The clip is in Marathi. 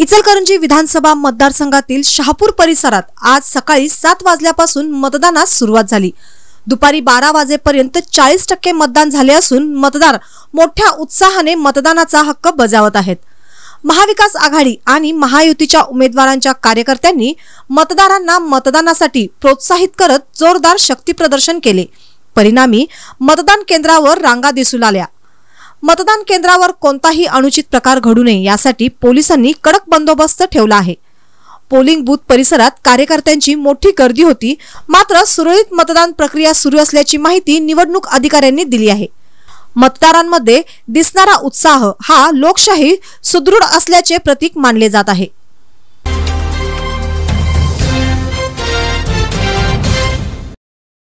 इचलकरंजी विधानसभा मतदारसंघातील शहापूर परिसरात आज सकाळी सात वाजल्यापासून मतदानास सुरुवात झाली दुपारी बारा वाजेपर्यंत चाळीस टक्के मतदान झाले असून मतदार मोठ्या उत्साहाने मतदानाचा हक्क बजावत आहेत महाविकास आघाडी आणि महायुतीच्या उमेदवारांच्या कार्यकर्त्यांनी मतदारांना मतदानासाठी प्रोत्साहित करत जोरदार शक्ती प्रदर्शन केले परिणामी मतदान केंद्रावर रांगा दिसू लागल्या मतदान केंद्रावर कोणताही अनुचित प्रकार घडू नये यासाठी पोलिसांनी कडक बंदोबस्त ठेवला आहे पोलिंग बूथ परिसरात कार्यकर्त्यांची मोठी गर्दी होती मात्र सुरळीत मतदान प्रक्रिया सुरू असल्याची माहिती निवडणूक अधिकाऱ्यांनी दिली आहे मतदारांमध्ये दिसणारा उत्साह हा लोकशाही सुदृढ असल्याचे प्रतीक मानले जात आहे